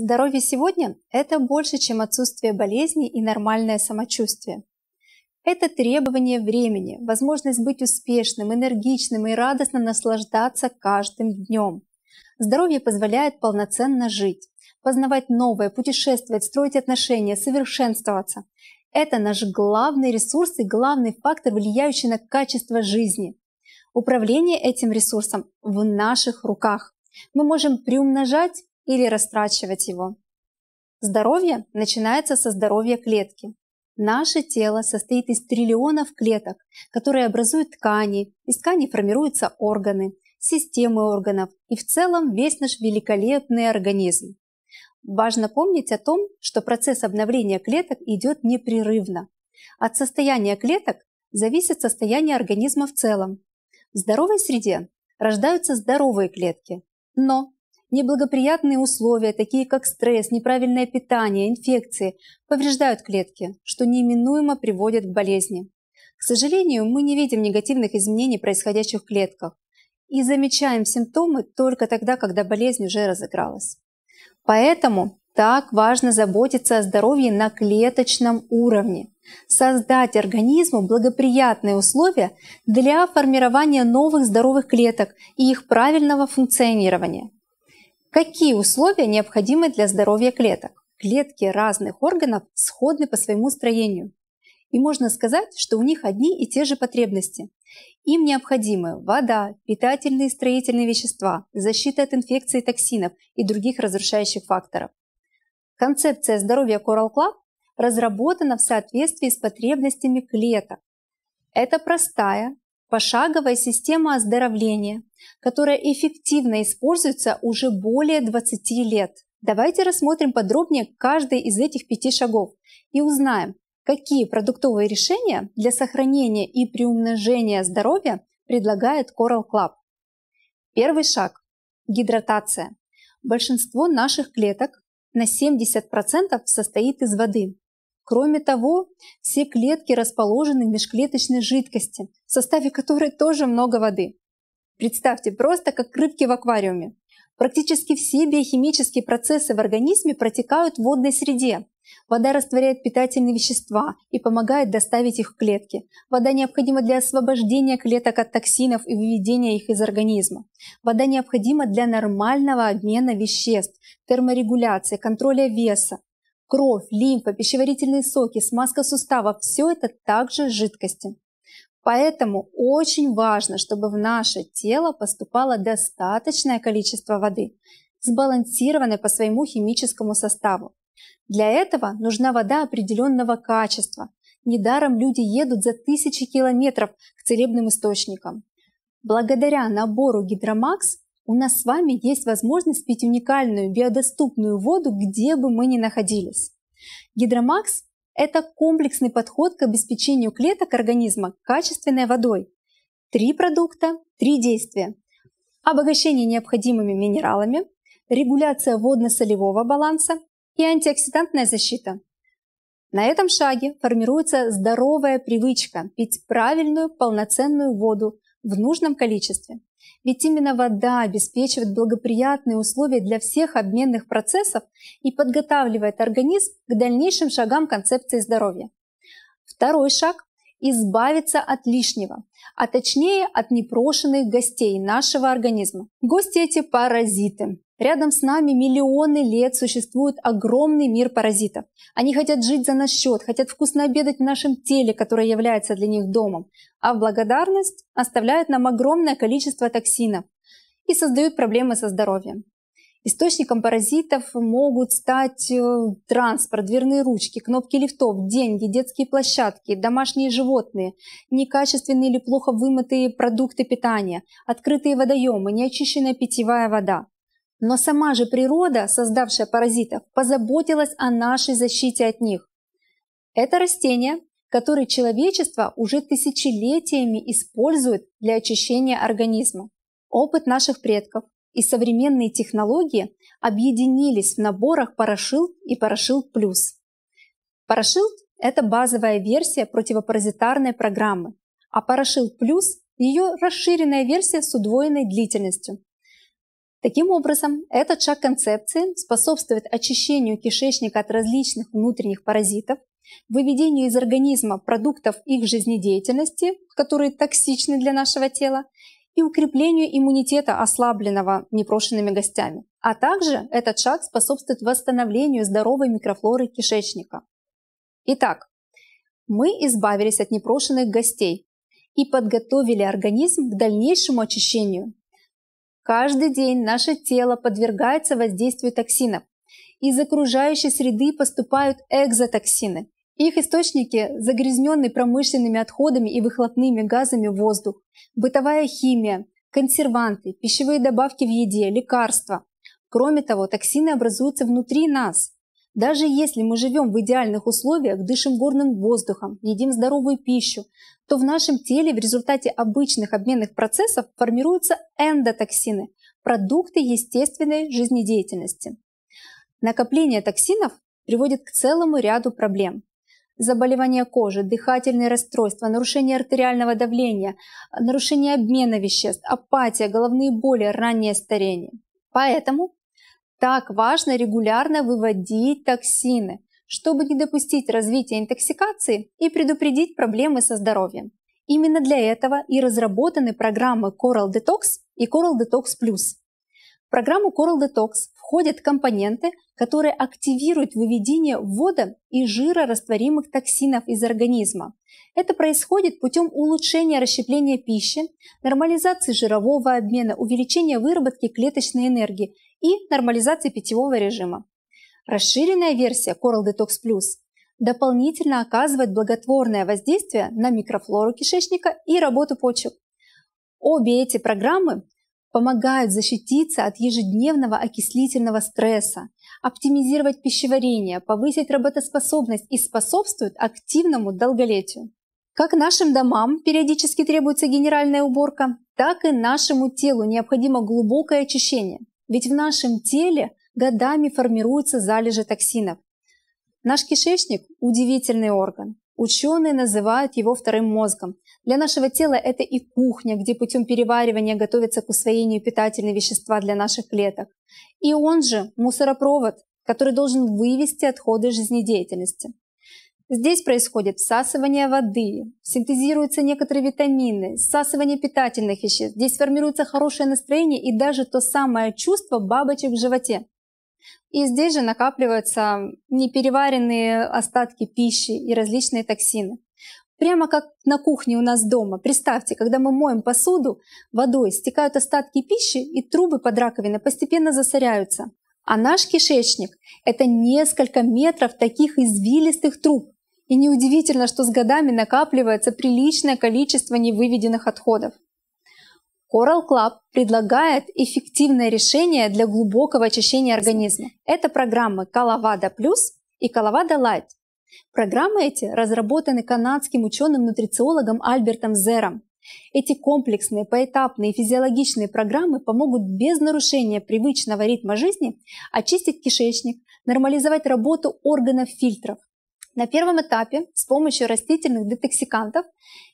Здоровье сегодня – это больше, чем отсутствие болезней и нормальное самочувствие. Это требование времени, возможность быть успешным, энергичным и радостно наслаждаться каждым днем. Здоровье позволяет полноценно жить, познавать новое, путешествовать, строить отношения, совершенствоваться. Это наш главный ресурс и главный фактор, влияющий на качество жизни. Управление этим ресурсом в наших руках. Мы можем приумножать или растрачивать его. Здоровье начинается со здоровья клетки. Наше тело состоит из триллионов клеток, которые образуют ткани, из тканей формируются органы, системы органов и в целом весь наш великолепный организм. Важно помнить о том, что процесс обновления клеток идет непрерывно. От состояния клеток зависит состояние организма в целом. В здоровой среде рождаются здоровые клетки, но Неблагоприятные условия, такие как стресс, неправильное питание, инфекции, повреждают клетки, что неименуемо приводит к болезни. К сожалению, мы не видим негативных изменений, происходящих в клетках, и замечаем симптомы только тогда, когда болезнь уже разыгралась. Поэтому так важно заботиться о здоровье на клеточном уровне, создать организму благоприятные условия для формирования новых здоровых клеток и их правильного функционирования – Какие условия необходимы для здоровья клеток? Клетки разных органов сходны по своему строению. И можно сказать, что у них одни и те же потребности. Им необходимы вода, питательные и строительные вещества, защита от инфекций и токсинов и других разрушающих факторов. Концепция здоровья Coral Club разработана в соответствии с потребностями клеток. Это простая, пошаговая система оздоровления, которая эффективно используется уже более 20 лет. Давайте рассмотрим подробнее каждый из этих пяти шагов и узнаем, какие продуктовые решения для сохранения и приумножения здоровья предлагает Coral Club. Первый шаг – гидратация. Большинство наших клеток на 70% состоит из воды. Кроме того, все клетки расположены в межклеточной жидкости, в составе которой тоже много воды. Представьте, просто как рыбки в аквариуме. Практически все биохимические процессы в организме протекают в водной среде. Вода растворяет питательные вещества и помогает доставить их в клетки. Вода необходима для освобождения клеток от токсинов и выведения их из организма. Вода необходима для нормального обмена веществ, терморегуляции, контроля веса, Кровь, лимфа, пищеварительные соки, смазка суставов – все это также жидкости. Поэтому очень важно, чтобы в наше тело поступало достаточное количество воды, сбалансированной по своему химическому составу. Для этого нужна вода определенного качества. Недаром люди едут за тысячи километров к целебным источникам. Благодаря набору Гидромакс у нас с вами есть возможность пить уникальную биодоступную воду, где бы мы ни находились. Гидромакс – это комплексный подход к обеспечению клеток организма качественной водой. Три продукта, три действия. Обогащение необходимыми минералами, регуляция водно-солевого баланса и антиоксидантная защита. На этом шаге формируется здоровая привычка пить правильную полноценную воду в нужном количестве. Ведь именно вода обеспечивает благоприятные условия для всех обменных процессов и подготавливает организм к дальнейшим шагам концепции здоровья. Второй шаг – избавиться от лишнего, а точнее от непрошенных гостей нашего организма. Гости эти – паразиты. Рядом с нами миллионы лет существует огромный мир паразитов. Они хотят жить за наш счет, хотят вкусно обедать в нашем теле, которое является для них домом, а в благодарность оставляют нам огромное количество токсинов и создают проблемы со здоровьем. Источником паразитов могут стать э, транспорт, дверные ручки, кнопки лифтов, деньги, детские площадки, домашние животные, некачественные или плохо вымытые продукты питания, открытые водоемы, неочищенная питьевая вода – но сама же природа, создавшая паразитов, позаботилась о нашей защите от них. Это растения, которые человечество уже тысячелетиями использует для очищения организма. Опыт наших предков и современные технологии объединились в наборах Порошил и Порошил Плюс. Порошил – это базовая версия противопаразитарной программы, а Порошил Плюс – ее расширенная версия с удвоенной длительностью, Таким образом, этот шаг концепции способствует очищению кишечника от различных внутренних паразитов, выведению из организма продуктов их жизнедеятельности, которые токсичны для нашего тела, и укреплению иммунитета, ослабленного непрошенными гостями. А также этот шаг способствует восстановлению здоровой микрофлоры кишечника. Итак, мы избавились от непрошенных гостей и подготовили организм к дальнейшему очищению Каждый день наше тело подвергается воздействию токсинов. Из окружающей среды поступают экзотоксины. Их источники – загрязненный промышленными отходами и выхлопными газами воздух, бытовая химия, консерванты, пищевые добавки в еде, лекарства. Кроме того, токсины образуются внутри нас – даже если мы живем в идеальных условиях, дышим горным воздухом, едим здоровую пищу, то в нашем теле в результате обычных обменных процессов формируются эндотоксины – продукты естественной жизнедеятельности. Накопление токсинов приводит к целому ряду проблем. Заболевания кожи, дыхательные расстройства, нарушение артериального давления, нарушение обмена веществ, апатия, головные боли, раннее старение. Поэтому так важно регулярно выводить токсины, чтобы не допустить развития интоксикации и предупредить проблемы со здоровьем. Именно для этого и разработаны программы Coral Detox и Coral Detox Plus. В программу Coral Detox входят компоненты, которые активируют выведение вода и жира растворимых токсинов из организма. Это происходит путем улучшения расщепления пищи, нормализации жирового обмена, увеличения выработки клеточной энергии и нормализации питьевого режима. Расширенная версия Coral Detox Plus дополнительно оказывает благотворное воздействие на микрофлору кишечника и работу почек. Обе эти программы помогают защититься от ежедневного окислительного стресса, оптимизировать пищеварение, повысить работоспособность и способствуют активному долголетию. Как нашим домам периодически требуется генеральная уборка, так и нашему телу необходимо глубокое очищение – ведь в нашем теле годами формируются залежи токсинов. Наш кишечник – удивительный орган. Ученые называют его вторым мозгом. Для нашего тела это и кухня, где путем переваривания готовится к усвоению питательные вещества для наших клеток. И он же мусоропровод, который должен вывести отходы жизнедеятельности. Здесь происходит всасывание воды, синтезируются некоторые витамины, всасывание питательных веществ. Здесь формируется хорошее настроение и даже то самое чувство бабочек в животе. И здесь же накапливаются непереваренные остатки пищи и различные токсины. Прямо как на кухне у нас дома. Представьте, когда мы моем посуду, водой стекают остатки пищи, и трубы под раковиной постепенно засоряются. А наш кишечник — это несколько метров таких извилистых труб, и неудивительно, что с годами накапливается приличное количество невыведенных отходов. Coral Club предлагает эффективное решение для глубокого очищения организма. Это программы Calavada Plus и Calavada Light. Программы эти разработаны канадским ученым-нутрициологом Альбертом Зером. Эти комплексные, поэтапные физиологичные программы помогут без нарушения привычного ритма жизни очистить кишечник, нормализовать работу органов фильтров, на первом этапе с помощью растительных детоксикантов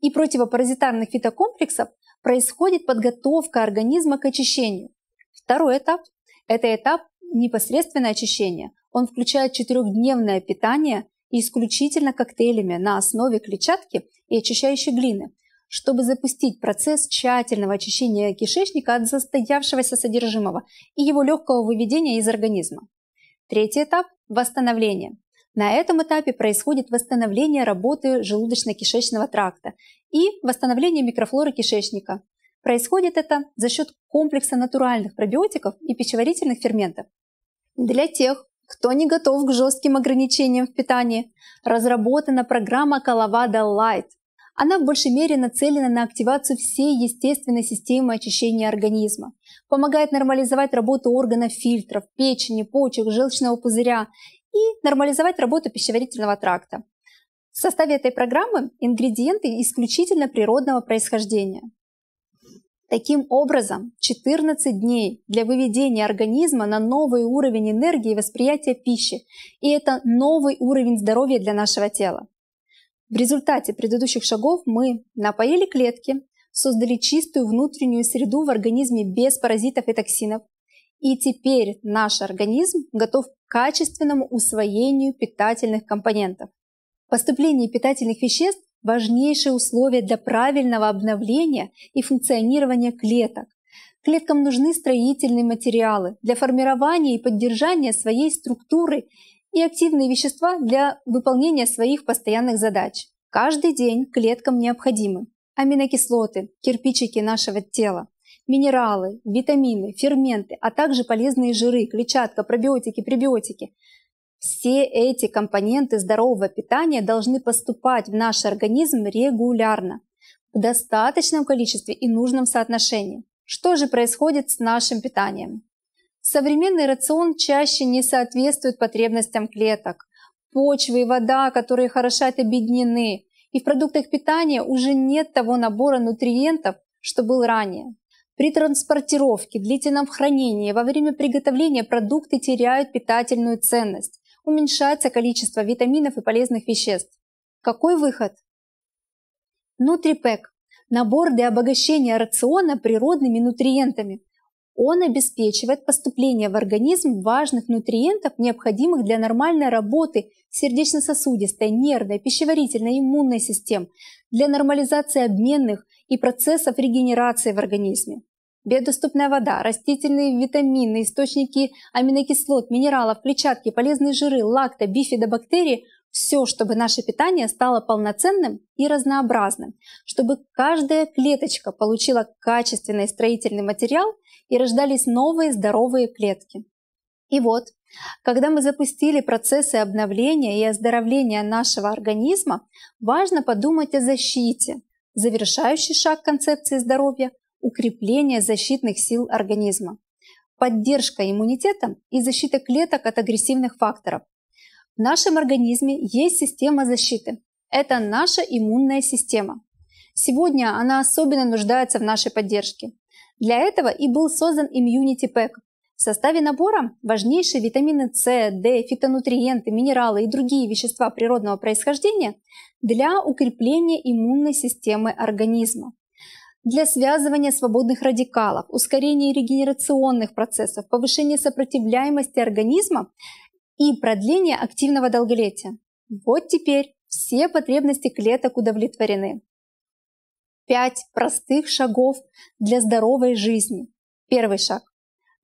и противопаразитарных фитокомплексов происходит подготовка организма к очищению. Второй этап – это этап непосредственное очищение. Он включает четырехдневное питание исключительно коктейлями на основе клетчатки и очищающей глины, чтобы запустить процесс тщательного очищения кишечника от застоявшегося содержимого и его легкого выведения из организма. Третий этап – восстановление. На этом этапе происходит восстановление работы желудочно-кишечного тракта и восстановление микрофлоры кишечника. Происходит это за счет комплекса натуральных пробиотиков и пищеварительных ферментов. Для тех, кто не готов к жестким ограничениям в питании, разработана программа Коловада Light. Она в большей мере нацелена на активацию всей естественной системы очищения организма, помогает нормализовать работу органов фильтров, печени, почек, желчного пузыря и нормализовать работу пищеварительного тракта. В составе этой программы ингредиенты исключительно природного происхождения. Таким образом, 14 дней для выведения организма на новый уровень энергии и восприятия пищи. И это новый уровень здоровья для нашего тела. В результате предыдущих шагов мы напоили клетки, создали чистую внутреннюю среду в организме без паразитов и токсинов. И теперь наш организм готов качественному усвоению питательных компонентов. Поступление питательных веществ – важнейшее условие для правильного обновления и функционирования клеток. Клеткам нужны строительные материалы для формирования и поддержания своей структуры и активные вещества для выполнения своих постоянных задач. Каждый день клеткам необходимы аминокислоты, кирпичики нашего тела, минералы, витамины, ферменты, а также полезные жиры, клетчатка, пробиотики, пребиотики. Все эти компоненты здорового питания должны поступать в наш организм регулярно, в достаточном количестве и нужном соотношении. Что же происходит с нашим питанием? Современный рацион чаще не соответствует потребностям клеток. Почвы и вода, которые хорошат, обеднены. И в продуктах питания уже нет того набора нутриентов, что был ранее. При транспортировке, длительном хранении, во время приготовления продукты теряют питательную ценность, уменьшается количество витаминов и полезных веществ. Какой выход? Нутрипек – набор для обогащения рациона природными нутриентами, он обеспечивает поступление в организм важных нутриентов, необходимых для нормальной работы сердечно-сосудистой, нервной, пищеварительной, иммунной систем, для нормализации обменных и процессов регенерации в организме. Биодоступная вода, растительные витамины, источники аминокислот, минералов, клетчатки, полезные жиры, лакта, бифидобактерии – все, чтобы наше питание стало полноценным и разнообразным, чтобы каждая клеточка получила качественный строительный материал и рождались новые здоровые клетки. И вот, когда мы запустили процессы обновления и оздоровления нашего организма, важно подумать о защите, завершающий шаг концепции здоровья – укрепление защитных сил организма, поддержка иммунитета и защита клеток от агрессивных факторов – в нашем организме есть система защиты. Это наша иммунная система. Сегодня она особенно нуждается в нашей поддержке. Для этого и был создан Immunity Pack. В составе набора важнейшие витамины С, D, фитонутриенты, минералы и другие вещества природного происхождения для укрепления иммунной системы организма для связывания свободных радикалов, ускорения регенерационных процессов, повышения сопротивляемости организма и продление активного долголетия. Вот теперь все потребности клеток удовлетворены. Пять простых шагов для здоровой жизни. Первый шаг.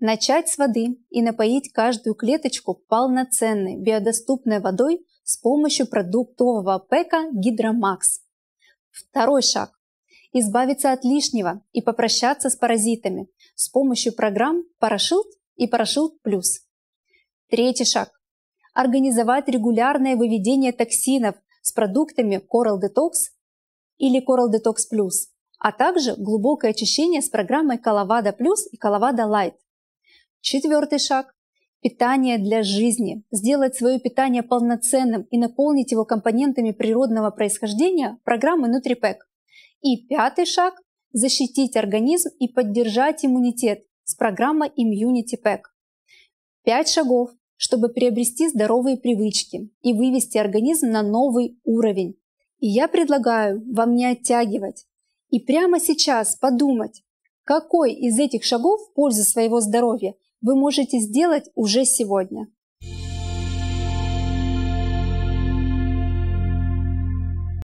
Начать с воды и напоить каждую клеточку полноценной биодоступной водой с помощью продуктового пека Гидромакс. Второй шаг. Избавиться от лишнего и попрощаться с паразитами с помощью программ Парашилд и Парашилд Плюс. Третий шаг организовать регулярное выведение токсинов с продуктами Coral Detox или Coral Detox Plus, а также глубокое очищение с программой Calavada Plus и Calavada Light. Четвертый шаг – питание для жизни. Сделать свое питание полноценным и наполнить его компонентами природного происхождения программы NutriPack. И пятый шаг – защитить организм и поддержать иммунитет с программой Immunity Pack. Пять шагов – чтобы приобрести здоровые привычки и вывести организм на новый уровень. И я предлагаю вам не оттягивать и прямо сейчас подумать, какой из этих шагов в пользу своего здоровья вы можете сделать уже сегодня.